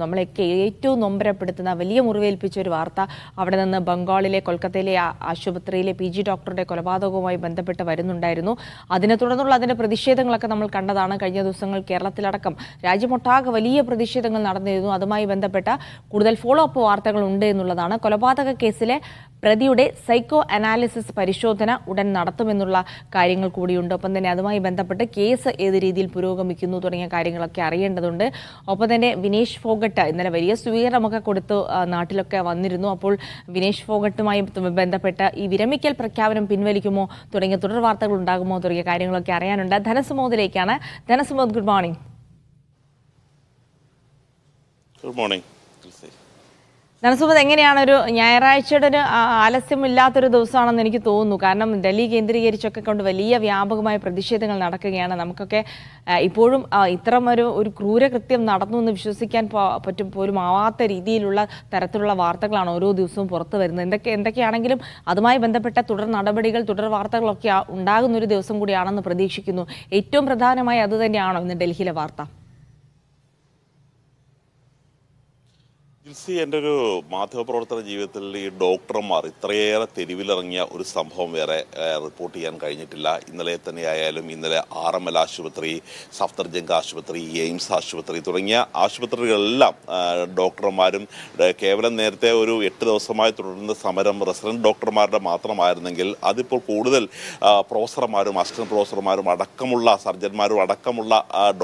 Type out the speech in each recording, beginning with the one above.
നമ്മളെ ഏറ്റവും നൊമ്പരപ്പെടുത്തുന്ന വലിയ മുറിവേൽപ്പിച്ച ഒരു വാർത്ത അവിടെ നിന്ന് ബംഗാളിലെ കൊൽക്കത്തയിലെ ആശുപത്രിയിലെ പി ജി ഡോക്ടറുടെ കൊലപാതകവുമായി ബന്ധപ്പെട്ട് വരുന്നുണ്ടായിരുന്നു അതിനെ തുടർന്നുള്ള അതിൻ്റെ പ്രതിഷേധങ്ങളൊക്കെ നമ്മൾ കണ്ടതാണ് കഴിഞ്ഞ ദിവസങ്ങൾ കേരളത്തിലടക്കം രാജ്യമൊട്ടാകെ വലിയ പ്രതിഷേധങ്ങൾ നടന്നിരുന്നു അതുമായി ബന്ധപ്പെട്ട കൂടുതൽ ഫോളോ അപ്പ് വാർത്തകൾ ഉണ്ട് എന്നുള്ളതാണ് കൊലപാതക കേസിലെ പ്രതിയുടെ സൈക്കോ അനാലിസിസ് പരിശോധന ഉടൻ നടത്തുമെന്നുള്ള കാര്യങ്ങൾ കൂടിയുണ്ട് ഒപ്പം തന്നെ അതുമായി ബന്ധപ്പെട്ട് കേസ് ഏത് രീതിയിൽ പുരോഗമിക്കുന്നു തുടങ്ങിയ കാര്യങ്ങളൊക്കെ അറിയേണ്ടതുണ്ട് ഒപ്പം തന്നെ വിനേഷ് ഫോഗട്ട് ഇന്നലെ വലിയ സ്വീകരണമൊക്കെ കൊടുത്ത് നാട്ടിലൊക്കെ വന്നിരുന്നു അപ്പോൾ വിനേഷ് ഫോഗട്ടുമായി ബന്ധപ്പെട്ട ഈ വിരമിക്കൽ പ്രഖ്യാപനം പിൻവലിക്കുമോ തുടങ്ങിയ തുടർ വാർത്തകൾ ഉണ്ടാകുമോ തുടങ്ങിയ കാര്യങ്ങളൊക്കെ അറിയാനുണ്ട് ധനസുമോദിലേക്കാണ് ധനസുമോദ് ഗുഡ് മോർണിംഗ് ഗുഡ് മോർണിംഗ് നനസുമത് എങ്ങനെയാണ് ഒരു ഞായറാഴ്ചയുടെ ഒരു ആലസ്യമില്ലാത്തൊരു ദിവസമാണെന്ന് എനിക്ക് തോന്നുന്നു കാരണം ഡൽഹി കേന്ദ്രീകരിച്ചൊക്കെ കൊണ്ട് വലിയ വ്യാപകമായ പ്രതിഷേധങ്ങൾ നടക്കുകയാണ് നമുക്കൊക്കെ ഇപ്പോഴും ഇത്തരം ഒരു ഒരു ക്രൂരകൃത്യം നടന്നു എന്ന് വിശ്വസിക്കാൻ പറ്റും പോലും ആവാത്ത രീതിയിലുള്ള തരത്തിലുള്ള വാർത്തകളാണ് ഓരോ ദിവസവും പുറത്തു വരുന്നത് എന്തൊക്കെ എന്തൊക്കെയാണെങ്കിലും അതുമായി ബന്ധപ്പെട്ട തുടർ നടപടികൾ തുടർ വാർത്തകളൊക്കെ ഉണ്ടാകുന്ന ഒരു ദിവസം കൂടിയാണെന്ന് പ്രതീക്ഷിക്കുന്നു ഏറ്റവും പ്രധാനമായി അതുതന്നെയാണോ ഇന്ന് ഡൽഹിയിലെ വാർത്ത ഇൻസി എൻ്റെ ഒരു മാധ്യമപ്രവർത്തന ജീവിതത്തിൽ ഈ ഡോക്ടർമാർ ഇത്രയേറെ തെരുവിലിറങ്ങിയ ഒരു സംഭവം വേറെ റിപ്പോർട്ട് ചെയ്യാൻ കഴിഞ്ഞിട്ടില്ല ഇന്നലെ തന്നെ ആയാലും ഇന്നലെ ആർ എം എൽ ആശുപത്രി സഫ്തർജംഗ് ആശുപത്രി എയിംസ് ആശുപത്രി തുടങ്ങിയ ആശുപത്രികളെല്ലാം ഡോക്ടർമാരും കേവലം നേരത്തെ ഒരു എട്ട് ദിവസമായി തുടരുന്ന സമരം റെസിഡൻറ്റ് ഡോക്ടർമാരുടെ മാത്രമായിരുന്നെങ്കിൽ അതിപ്പോൾ കൂടുതൽ പ്രൊഫസർമാരും അസിസ്റ്റൻറ്റ് പ്രൊഫസർമാരും അടക്കമുള്ള സർജന്മാരും അടക്കമുള്ള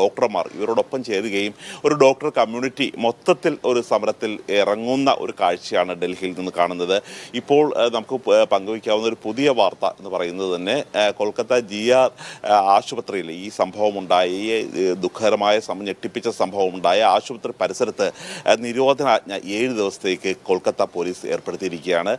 ഡോക്ടർമാർ ഇവരോടൊപ്പം ചേരുകയും ഒരു ഡോക്ടർ കമ്മ്യൂണിറ്റി മൊത്തത്തിൽ ഒരു സമരത്തിൽ ഇറങ്ങുന്ന ഒരു കാഴ്ചയാണ് ഡൽഹിയിൽ നിന്ന് കാണുന്നത് ഇപ്പോൾ നമുക്ക് പങ്കുവയ്ക്കാവുന്ന ഒരു പുതിയ വാർത്ത എന്ന് പറയുന്നത് തന്നെ കൊൽക്കത്ത ജി ആർ ആശുപത്രിയിൽ ഈ സംഭവമുണ്ടായ ഈ ദുഃഖകരമായ ഞെട്ടിപ്പിച്ച സംഭവമുണ്ടായ ആശുപത്രി പരിസരത്ത് നിരോധനാജ്ഞ ഏഴ് ദിവസത്തേക്ക് കൊൽക്കത്ത പോലീസ് ഏർപ്പെടുത്തിയിരിക്കുകയാണ്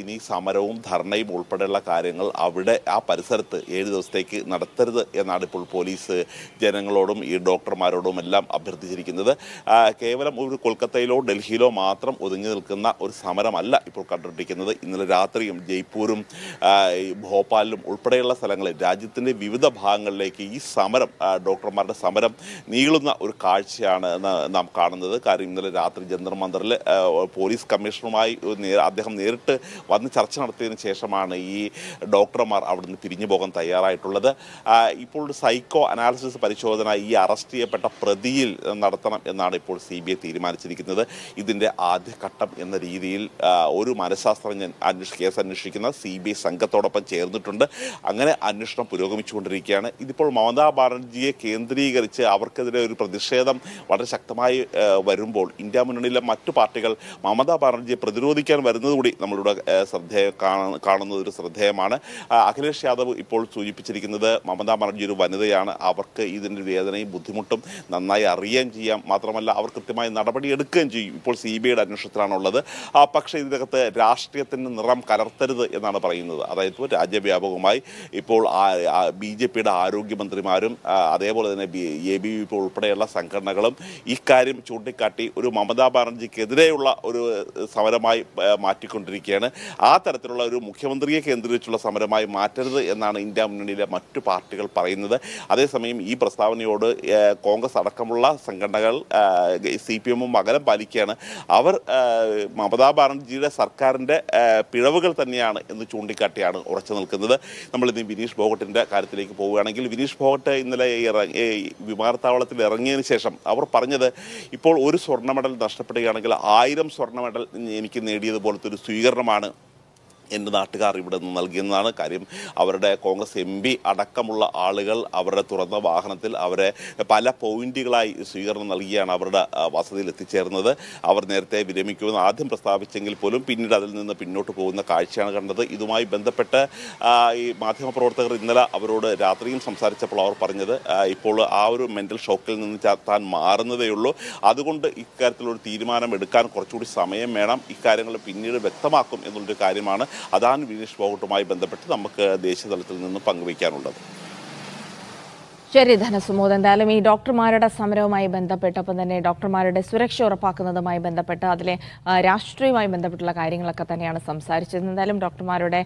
ഇനി സമരവും ധർണയും ഉൾപ്പെടെയുള്ള കാര്യങ്ങൾ അവിടെ ആ പരിസരത്ത് ഏഴ് ദിവസത്തേക്ക് നടത്തരുത് എന്നാണ് ഇപ്പോൾ പോലീസ് ജനങ്ങളോടും ഈ ഡോക്ടർമാരോടും എല്ലാം അഭ്യർത്ഥിച്ചിരിക്കുന്നത് കേവലം ഒരു കൊൽക്കത്തയിലോ ഡൽഹി ഡൽഹിയിലോ മാത്രം ഒതുങ്ങി നിൽക്കുന്ന ഒരു സമരമല്ല ഇപ്പോൾ കണ്ടുകൊണ്ടിരിക്കുന്നത് ഇന്നലെ രാത്രിയും ജയ്പൂരും ഭോപ്പാലിലും ഉൾപ്പെടെയുള്ള സ്ഥലങ്ങളിൽ രാജ്യത്തിൻ്റെ വിവിധ ഭാഗങ്ങളിലേക്ക് ഈ സമരം ഡോക്ടർമാരുടെ സമരം നീളുന്ന ഒരു കാഴ്ചയാണ് നാം കാണുന്നത് കാരണം ഇന്നലെ രാത്രി ജന്തർ പോലീസ് കമ്മീഷണറുമായി അദ്ദേഹം നേരിട്ട് വന്ന് ചർച്ച നടത്തിയതിന് ശേഷമാണ് ഈ ഡോക്ടർമാർ അവിടുന്ന് പിരിഞ്ഞു പോകാൻ തയ്യാറായിട്ടുള്ളത് ഇപ്പോൾ സൈക്കോ അനാലിസിസ് പരിശോധന ഈ അറസ്റ്റ് ചെയ്യപ്പെട്ട പ്രതിയിൽ നടത്തണം എന്നാണ് ഇപ്പോൾ സി ബി ഐ തീരുമാനിച്ചിരിക്കുന്നത് ഇതിൻ്റെ ആദ്യഘട്ടം എന്ന രീതിയിൽ ഒരു മനഃശാസ്ത്രജ്ഞൻ അന്വേഷി കേസ് അന്വേഷിക്കുന്ന സി ബി ഐ സംഘത്തോടൊപ്പം ചേർന്നിട്ടുണ്ട് അങ്ങനെ അന്വേഷണം പുരോഗമിച്ചുകൊണ്ടിരിക്കുകയാണ് ഇതിപ്പോൾ മമതാ ബാനർജിയെ കേന്ദ്രീകരിച്ച് അവർക്കെതിരെ ഒരു പ്രതിഷേധം വളരെ ശക്തമായി വരുമ്പോൾ ഇന്ത്യ മുന്നണിയിലെ മറ്റു പാർട്ടികൾ മമതാ ബാനർജിയെ പ്രതിരോധിക്കാൻ വരുന്നതുകൂടി കൂടി നമ്മളിവിടെ ശ്രദ്ധേയ കാണുന്ന ഒരു ശ്രദ്ധേയമാണ് അഖിലേഷ് യാദവ് ഇപ്പോൾ സൂചിപ്പിച്ചിരിക്കുന്നത് മമതാ ബാനർജി ഒരു വനിതയാണ് അവർക്ക് ഇതിൻ്റെ വേദനയും ബുദ്ധിമുട്ടും നന്നായി അറിയുകയും ചെയ്യാം മാത്രമല്ല അവർ കൃത്യമായി നടപടിയെടുക്കുകയും ചെയ്യും ഇപ്പോൾ സി ബി ഐയുടെ അന്വേഷണത്തിലാണുള്ളത് പക്ഷേ ഇതിനകത്ത് രാഷ്ട്രീയത്തിൻ്റെ നിറം കലർത്തരുത് എന്നാണ് പറയുന്നത് അതായത് രാജ്യവ്യാപകമായി ഇപ്പോൾ ബി ജെ പിയുടെ ആരോഗ്യമന്ത്രിമാരും അതേപോലെ തന്നെ എ ബി വി പി ഉൾപ്പെടെയുള്ള സംഘടനകളും ഇക്കാര്യം ചൂണ്ടിക്കാട്ടി ഒരു മമതാ ബാനർജിക്കെതിരെയുള്ള ഒരു സമരമായി മാറ്റിക്കൊണ്ടിരിക്കുകയാണ് ആ തരത്തിലുള്ള ഒരു മുഖ്യമന്ത്രിയെ കേന്ദ്രീകരിച്ചുള്ള സമരമായി മാറ്റരുത് എന്നാണ് ഇന്ത്യ മുന്നണിയിലെ മറ്റു പാർട്ടികൾ പറയുന്നത് അതേസമയം ഈ പ്രസ്താവനയോട് കോൺഗ്രസ് അടക്കമുള്ള സംഘടനകൾ സി പി എമ്മും അകലം പാലിക്കുകയാണ് പറയുകയാണ് അവർ മമതാ ബാനർജിയുടെ സർക്കാരിൻ്റെ പിഴവുകൾ തന്നെയാണ് എന്ന് ചൂണ്ടിക്കാട്ടിയാണ് ഉറച്ചു നിൽക്കുന്നത് നമ്മളിന്ന് വിനീഷ് ഭോഗട്ടിൻ്റെ കാര്യത്തിലേക്ക് പോവുകയാണെങ്കിൽ വിനീഷ് ഭോഗട്ട് ഇന്നലെ വിമാനത്താവളത്തിൽ ഇറങ്ങിയതിന് ശേഷം അവർ പറഞ്ഞത് ഇപ്പോൾ ഒരു സ്വർണ്ണ മെഡൽ നഷ്ടപ്പെടുകയാണെങ്കിൽ ആയിരം സ്വർണ്ണ മെഡൽ എനിക്ക് നേടിയതുപോലത്തെ ഒരു സ്വീകരണമാണ് എൻ്റെ നാട്ടുകാർ ഇവിടെ നിന്ന് നൽകിയെന്നാണ് കാര്യം അവരുടെ കോൺഗ്രസ് എം പി അടക്കമുള്ള ആളുകൾ അവരുടെ തുറന്ന വാഹനത്തിൽ അവരെ പല പോയിന്റുകളായി സ്വീകരണം നൽകിയാണ് അവരുടെ വസതിയിൽ എത്തിച്ചേർന്നത് അവർ നേരത്തെ വിരമിക്കുമെന്ന് ആദ്യം പ്രസ്താവിച്ചെങ്കിൽ പോലും പിന്നീട് അതിൽ നിന്ന് പിന്നോട്ട് പോകുന്ന കാഴ്ചയാണ് കണ്ടത് ഇതുമായി ബന്ധപ്പെട്ട് ഈ മാധ്യമപ്രവർത്തകർ ഇന്നലെ അവരോട് രാത്രിയും സംസാരിച്ചപ്പോൾ അവർ പറഞ്ഞത് ഇപ്പോൾ ആ ഒരു മെൻ്റൽ ഷോക്കിൽ നിന്ന് താൻ മാറുന്നതേ ഉള്ളൂ അതുകൊണ്ട് ഇക്കാര്യത്തിലൊരു തീരുമാനം എടുക്കാൻ കുറച്ചുകൂടി സമയം വേണം ഇക്കാര്യങ്ങൾ പിന്നീട് വ്യക്തമാക്കും എന്നുള്ളൊരു കാര്യമാണ് അതാണ് വിനീഷ് ഫോഗട്ടുമായി ബന്ധപ്പെട്ട് നമുക്ക് ദേശീയ തലത്തിൽ നിന്ന് പങ്കുവയ്ക്കാനുള്ളത് ശരി ധനസുമോദ് എന്തായാലും ഈ ഡോക്ടർമാരുടെ സമരവുമായി ബന്ധപ്പെട്ട് ഒപ്പം തന്നെ ഡോക്ടർമാരുടെ സുരക്ഷ ഉറപ്പാക്കുന്നതുമായി ബന്ധപ്പെട്ട് അതിലെ രാഷ്ട്രീയവുമായി ബന്ധപ്പെട്ടുള്ള കാര്യങ്ങളൊക്കെ തന്നെയാണ് സംസാരിച്ചത് എന്തായാലും ഡോക്ടർമാരുടെ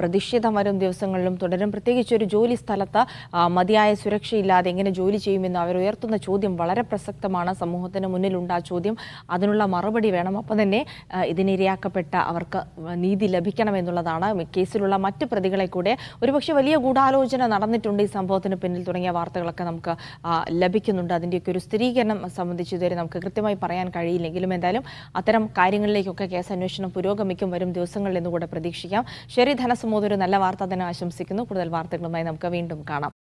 പ്രതിഷേധം വരും ദിവസങ്ങളിലും തുടരും പ്രത്യേകിച്ച് ഒരു ജോലി സ്ഥലത്ത് മതിയായ സുരക്ഷയില്ലാതെ എങ്ങനെ ജോലി ചെയ്യുമെന്ന് അവർ ഉയർത്തുന്ന ചോദ്യം വളരെ പ്രസക്തമാണ് സമൂഹത്തിന് മുന്നിലുണ്ട് ആ ചോദ്യം അതിനുള്ള മറുപടി വേണം അപ്പം തന്നെ ഇതിനിരയാക്കപ്പെട്ട അവർക്ക് നീതി ലഭിക്കണമെന്നുള്ളതാണ് കേസിലുള്ള മറ്റ് പ്രതികളെ കൂടെ ഒരുപക്ഷെ വലിയ ഗൂഢാലോചന നടന്നിട്ടുണ്ട് ഈ സംഭവത്തിന് പിന്നിൽ തുടങ്ങിയ വാർത്ത വാർത്തകളൊക്കെ നമുക്ക് ലഭിക്കുന്നുണ്ട് അതിൻ്റെയൊക്കെ ഒരു സ്ഥിരീകരണം സംബന്ധിച്ച് ഇതുവരെ നമുക്ക് കൃത്യമായി പറയാൻ കഴിയില്ലെങ്കിലും എന്തായാലും അത്തരം കാര്യങ്ങളിലേക്കൊക്കെ കേസ് അന്വേഷണം പുരോഗമിക്കും വരും ദിവസങ്ങളിൽ എന്ന് പ്രതീക്ഷിക്കാം ശരി ധനസമൂഹം ഒരു നല്ല വാർത്ത തന്നെ ആശംസിക്കുന്നു കൂടുതൽ വാർത്തകളുമായി നമുക്ക് വീണ്ടും കാണാം